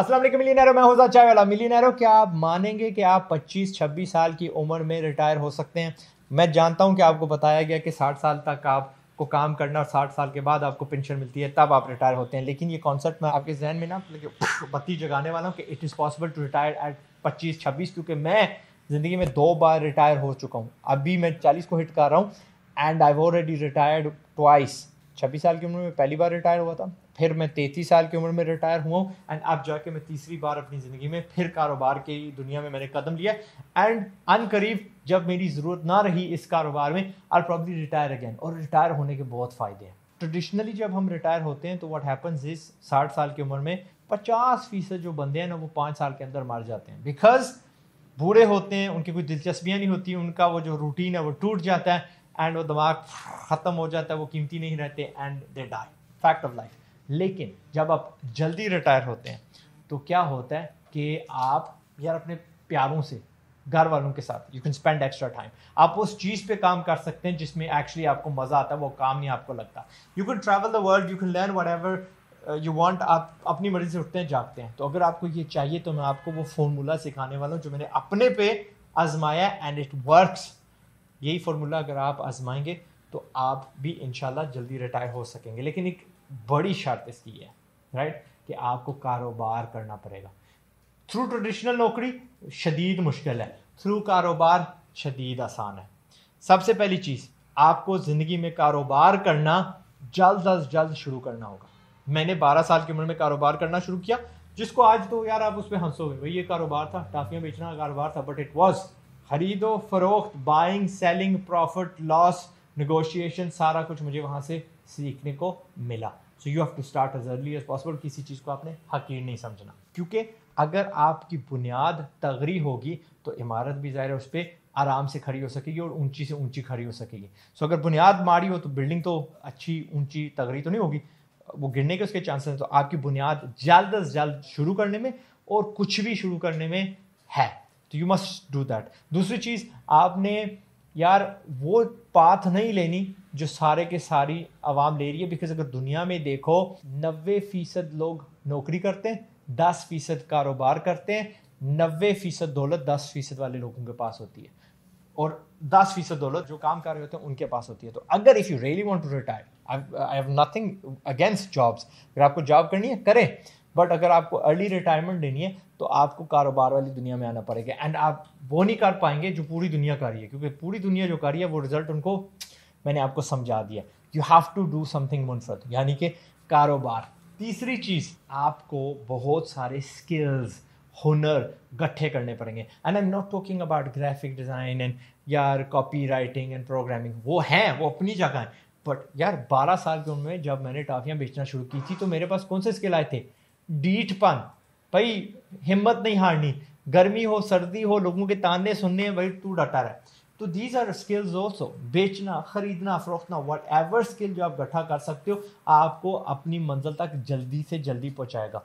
असलम मिलीनरो मैं होजा चाय वाला मिलीनरो क्या आप मानेंगे कि आप 25-26 साल की उम्र में रिटायर हो सकते हैं मैं जानता हूं कि आपको बताया गया कि 60 साल तक आपको काम करना और 60 साल के बाद आपको पेंशन मिलती है तब आप रिटायर होते हैं लेकिन ये कॉन्सेप्ट मैं आपके जहन में ना मतलब बत्ती जगाने वाला हूँ कि it is possible to retire at पच्चीस छब्बीस क्योंकि मैं ज़िंदगी में दो बार रिटायर हो चुका हूँ अभी मैं चालीस को हिट कर रहा हूँ and I already retired twice छब्बीस साल की उम्र में पहली बार रिटायर हुआ था फिर मैं तैतीस साल की उम्र में रिटायर हुआ हूँ एंड अब जाके मैं तीसरी बार अपनी ज़िंदगी में फिर कारोबार की दुनिया में मैंने कदम लिया एंड अन करीब जब मेरी ज़रूरत ना रही इस कारोबार में आई प्रॉब्ली रिटायर अगेन और रिटायर होने के बहुत फ़ायदे हैं ट्रेडिशनली जब हम रिटायर होते हैं तो व्हाट हैपन्स इज साठ साल की उम्र में पचास फीसद जो बंदे हैं ना वो पाँच साल के अंदर मार जाते हैं बिकॉज बूढ़े होते हैं उनकी कोई दिलचस्पियाँ नहीं होती उनका वो जो रूटीन है वो टूट जाता है एंड वो दिमाग ख़त्म हो जाता है वो कीमती नहीं रहते and they die fact of life लेकिन जब आप जल्दी रिटायर होते हैं तो क्या होता है कि आप यार अपने प्यारों से घर वालों के साथ you can spend extra time आप उस चीज़ पे काम कर सकते हैं जिसमें एक्चुअली आपको मज़ा आता है वो काम नहीं आपको लगता you can travel the world you can learn whatever you want आप अपनी मर्जी से उठते हैं जागते हैं तो अगर आपको ये चाहिए तो मैं आपको वो फॉर्मूला सिखाने वाला हूँ जो मैंने अपने पे आजमाया एंड इट वर्क यही फार्मूला अगर आप आजमाएंगे तो आप भी इन जल्दी रिटायर हो सकेंगे लेकिन एक बड़ी शर्त इसकी है राइट कि आपको कारोबार करना पड़ेगा थ्रू ट्रेडिशनल नौकरी शदीद मुश्किल है थ्रू कारोबार शदीद आसान है सबसे पहली चीज़ आपको ज़िंदगी में कारोबार करना जल्द अज जल्द शुरू करना होगा मैंने 12 साल की उम्र में कारोबार करना शुरू किया जिसको आज तो यार आप उस पर हंसोगे भाई ये कारोबार था टाफियाँ बेचना कारोबार था बट इट वॉज खरीदो फरोख्त buying selling profit loss negotiation सारा कुछ मुझे वहाँ से सीखने को मिला so you have to start as early as possible किसी चीज़ को आपने हकीर नहीं समझना क्योंकि अगर आपकी बुनियाद तगड़ी होगी तो इमारत भी ज़ाहिर है उस पर आराम से खड़ी हो सकेगी और ऊंची से ऊंची खड़ी हो सकेगी सो अगर बुनियाद माड़ी हो तो बिल्डिंग तो अच्छी ऊंची तगड़ी तो नहीं होगी वो गिरने के उसके चांसेस हैं तो आपकी बुनियाद जल्द अज जल्द शुरू करने में और कुछ भी शुरू करने में है तो यू मस्ट डू दैट दूसरी चीज़ आपने यार वो पाथ नहीं लेनी जो सारे के सारी आवाम ले रही है बिकॉज अगर दुनिया में देखो नबे फ़ीसद लोग नौकरी करते हैं दस फ़ीसद कारोबार करते हैं नबे फ़ीसद दौलत दस फ़ीसद वाले लोगों के पास होती है और दस फीसद दौलत जो काम कर रहे होते हैं उनके पास होती है तो अगर if you really want to retire I have nothing against jobs अगर आपको जॉब करनी है करें बट अगर आपको अर्ली रिटायरमेंट लेनी है तो आपको कारोबार वाली दुनिया में आना पड़ेगा एंड आप वो नहीं कर पाएंगे जो पूरी दुनिया कर रही है क्योंकि पूरी दुनिया जो कर रही है वो रिजल्ट उनको मैंने आपको समझा दिया you have to do something मुनफरद यानी कि कारोबार तीसरी चीज़ आपको बहुत सारे स्किल्स हुनर गट्ठे करने पड़ेंगे and I am not talking about graphic design and यार कॉपी राइटिंग एंड प्रोग्रामिंग वो हैं वो अपनी जगह हैं बट यार 12 साल की उम्र में जब मैंने टाफियाँ बेचना शुरू की थी तो मेरे पास कौन से स्किल आए थे डीठपन भाई हिम्मत नहीं हारनी गर्मी हो सर्दी हो लोगों के ताने सुनने भाई तू डटा रहा तो दीज आर स्किल्स ऑल्सो बेचना खरीदना फरोखना वट एवर स्किल जो आप गठा कर सकते हो आपको अपनी मंजिल तक जल्दी से जल्दी पहुंचाएगा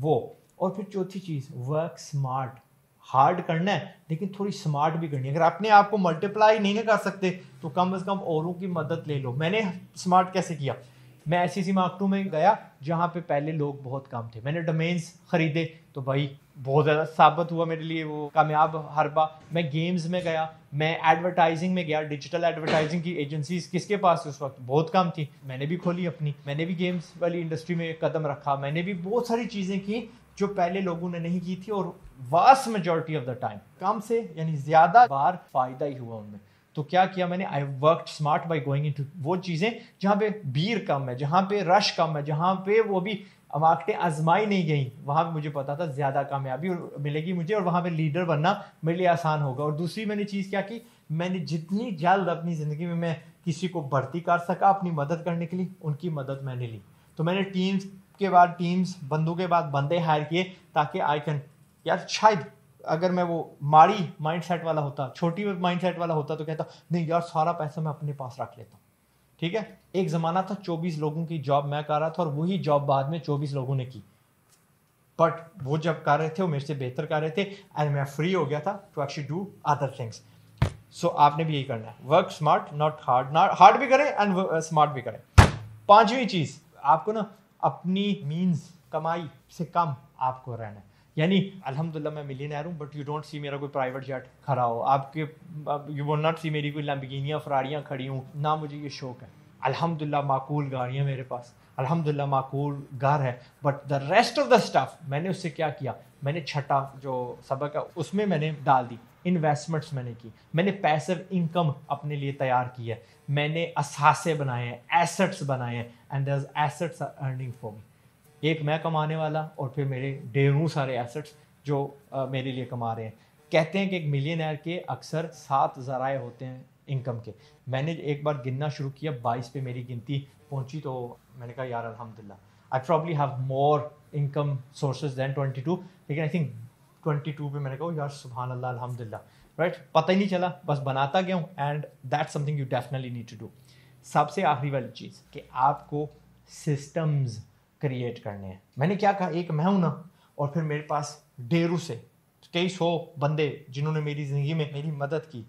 वो और फिर चौथी चीज़ वर्क स्मार्ट हार्ड करना है लेकिन थोड़ी स्मार्ट भी करनी है अगर अपने आप को मल्टीप्लाई नहीं ना कर सकते तो कम अज़ कम औरों की मदद ले लो मैंने स्मार्ट कैसे किया मैं ऐसी सी मार्क टू में गया जहाँ पे पहले लोग बहुत कम थे मैंने डोमेन्स खरीदे तो भाई बहुत ज़्यादा साबित हुआ मेरे लिए वो कामयाब हरबा मैं गेम्स में गया मैं एडवर्टाइजिंग में गया डिजिटल एडवर्टाइजिंग की एजेंसीज किसके पास उस वक्त बहुत कम थी मैंने भी खोली अपनी मैंने भी गेम्स वाली इंडस्ट्री में कदम रखा मैंने भी बहुत सारी चीज़ें की जो पहले लोगों ने नहीं की थी और vast majority of the time कम से यानी ज़्यादा बार फ़ायदा ही हुआ उनमें तो क्या किया मैंने I work smart by going in वो चीज़ें जहाँ पे भीड़ कम है जहाँ पे रश कम है जहाँ पे वो भी मार्केटें आजमाई नहीं गई वहाँ पर मुझे पता था ज़्यादा कामयाबी मिलेगी मुझे और वहाँ पर लीडर बनना मेरे लिए आसान होगा और दूसरी मैंने चीज़ क्या की मैंने जितनी जल्द अपनी ज़िंदगी में मैं किसी को भर्ती कर सका अपनी मदद करने के लिए उनकी मदद मैंने ली तो मैंने टीम्स के बाद टीम्स बंदों के बाद बंदे हायर किए ताकि आई कैन यार शायद अगर मैं वो माड़ी माइंडसेट वाला होता छोटी माइंडसेट वाला होता तो कहता नहीं यार सारा पैसा मैं अपने पास रख लेता ठीक है एक ज़माना था चौबीस लोगों की जॉब मैं कर रहा था और वही जॉब बाद में चौबीस लोगों ने की बट वो जब कर रहे थे वो मेरे से बेहतर कर रहे थे एंड मैं फ्री हो गया था to actually do other things so आपने भी यही करना है work smart not hard not hard भी करें एंड स्मार्ट uh, भी करें पांचवी चीज़ आपको ना अपनी मीन्स कमाई से कम आपको रहना है यानी अलहमदिल्ला मैं मिली नहीं बट यू डोंट सी मेरा कोई प्राइवेट जेट खड़ा हो आपके यू वोट नॉट सी मेरी कोई लैम्बगिनियाँ फरारियाँ खड़ी हूँ ना मुझे ये शौक है अलहमदिल्ला माकूल गाड़ियाँ मेरे पास अलहमदिल्ला माकूल घर है but the rest of the staff मैंने उससे क्या किया मैंने छठा जो सबक है उसमें मैंने डाल दी इन्वेस्टमेंट्स मैंने की मैंने पैसे इनकम अपने लिए तैयार की है मैंने असासे बनाए हैं एसेट्स बनाए हैं and assets are earning for me एक मैं कमाने वाला और फिर मेरे ढेरों सारे एसेट्स जो आ, मेरे लिए कमा रहे हैं कहते हैं कि एक मिलियनर के अक्सर सात ज़राए होते हैं इनकम के मैंने एक बार गिनना शुरू किया बाईस पे मेरी गिनती पहुंची तो मैंने कहा यार अलहमदिल्ला I probably have more income sources than twenty two लेकिन आई थिंक ट्वेंटी टू पर मैंने कहा यार सुबहान अल्लाह अलहमदिल्ला राइट right? पता ही नहीं चला बस बनाता गया हूँ and that something you definitely need to do सबसे आखिरी वाली चीज़ कि आपको सिस्टम्स क्रिएट करने हैं मैंने क्या कहा एक मैं हूं ना और फिर मेरे पास डेरू से कई सौ बंदे जिन्होंने मेरी ज़िंदगी में मेरी मदद की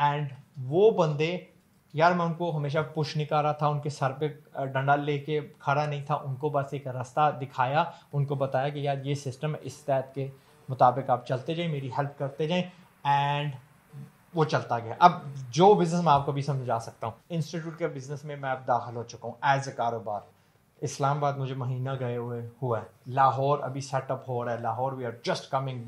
एंड वो बंदे यार मैं उनको हमेशा पुश नहीं कर रहा था उनके सर पे डंडा लेके खड़ा नहीं था उनको बस एक रास्ता दिखाया उनको बताया कि यार ये सिस्टम इस तहत के मुताबिक आप चलते जाएं मेरी हेल्प करते जाएं एंड वो चलता गया अब जो बिज़नेस मैं आपको भी समझा सकता हूँ इंस्टीट्यूट के बिज़नेस में मैं अब दाखिल हो चुका हूँ एज ए कारोबार इस्लामाबाद मुझे महीना गए हुए हुआ है लाहौर अभी सेटअप हो रहा है Lahore we are just coming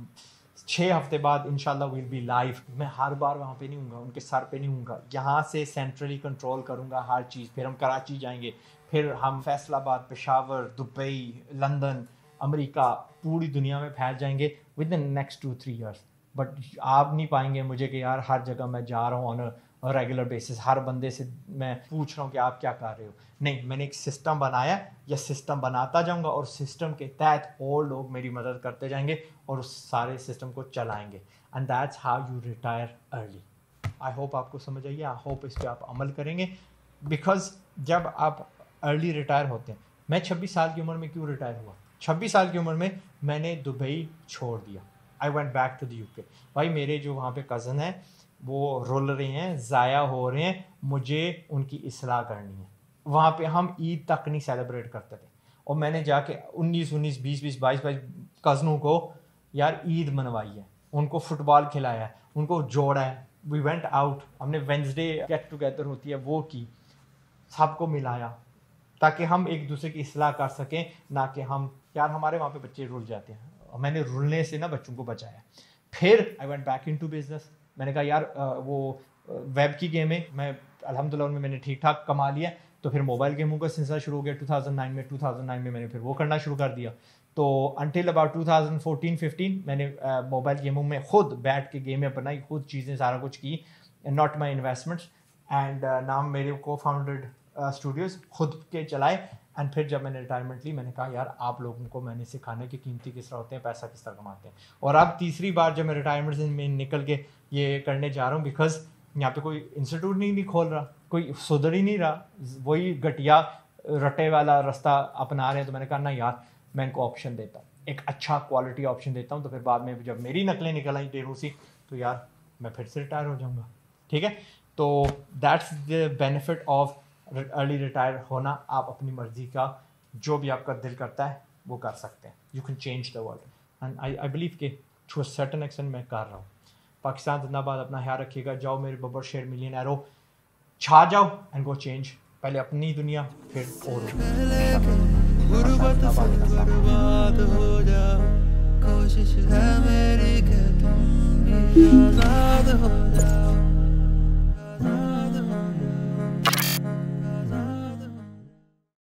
छः हफ्ते बाद इन विल बी लाइव मैं हर बार वहाँ पे नहीं हूँ उनके सर पे नहीं हूँ यहाँ से सेंट्रली कंट्रोल करूँगा हर चीज़ फिर हम कराची जाएंगे फिर हम Faisalabad Peshawar Dubai London America पूरी दुनिया में फैल जाएंगे within next two three years but आप नहीं पाएंगे मुझे कि यार हर जगह मैं जा रहा हूँ ऑन रेगुलर बेसिस हर बंदे से मैं पूछ रहा हूँ कि आप क्या कर रहे हो नहीं मैंने एक सिस्टम बनाया या सिस्टम बनाता जाऊँगा और सिस्टम के तहत और लोग मेरी मदद करते जाएंगे और उस सारे सिस्टम को चलाएंगे and that's how you retire early I hope आपको समझ आइए आई होप इस पर आप अमल करेंगे बिकॉज जब आप अर्ली रिटायर होते हैं मैं छब्बीस साल की उम्र में क्यों रिटायर हुआ छब्बीस साल की उम्र में मैंने दुबई छोड़ दिया I went back to the के भाई मेरे जो वहाँ पे कज़न हैं वो रुल रहे हैं ज़ाया हो रहे हैं मुझे उनकी असलाह करनी है वहाँ पे हम ईद तक नहीं सेलिब्रेट करते थे और मैंने जाके उन्नीस उन्नीस बीस बीस बाईस बाईस कज़नों को यार ईद मनवाई है उनको फुटबॉल खिलाया है उनको जोड़ा है वी वेंट आउट हमने वेंसडे गेट टुगेदर होती है वो की सबको मिलाया ताकि हम एक दूसरे की असलाह कर सकें ना कि हम यार हमारे वहाँ पे बच्चे रुल जाते हैं और मैंने रुलने से ना बच्चों को बचाया फिर I went back into business मैंने कहा यार वो वेब की गेमें मैं अलहमदिल्ला उनमें मैंने ठीक ठाक कमा लिया तो फिर मोबाइल गेमों का सिलसिला शुरू हो गया 2009 में 2009 में मैंने फिर वो करना शुरू कर दिया तो अनटिल अबाउट 2014-15 मैंने मोबाइल गेमों में खुद बैठ के गेमें बनाई खुद चीज़ें सारा कुछ की नॉट माई इन्वेस्टमेंट्स एंड नाम मेरे को फाउंडेड स्टूडियोज़ खुद के चलाए एंड फिर जब मैंने रिटायरमेंट ली मैंने कहा यार आप लोगों को मैंने सिखाने की कीमती किस तरह होते हैं पैसा किस तरह कमाते हैं और अब तीसरी बार जब मैं रिटायरमेंट में निकल के ये करने जा रहा हूँ बिकॉज यहाँ पे कोई इंस्टीट्यूट नहीं, नहीं खोल रहा कोई सुधर ही नहीं रहा वही घटिया रटे वाला रास्ता अपना रहे हैं तो मैंने कहा ना यार मैं इनको ऑप्शन देता हूँ एक अच्छा क्वालिटी ऑप्शन देता हूँ तो फिर बाद में जब मेरी नकलें निकल आई डेढ़ सी तो यार मैं फिर से रिटायर हो जाऊँगा ठीक है तो that's the benefit of early retire होना आप अपनी मर्जी का जो भी आपका दिल करता है वो कर सकते हैं you can change the world and I I believe के टू सर्टन एक्सटेंट मैं कर रहा हूँ पाकिस्तान जिंदाबाद अपना ख्याल रखिएगा जाओ मेरे बबर शेर मिलियन एरो छा जाओ एंड गो चेंज पहले अपनी दुनिया फिर और कोशिश है मेरी तुम आजाद हो जाओ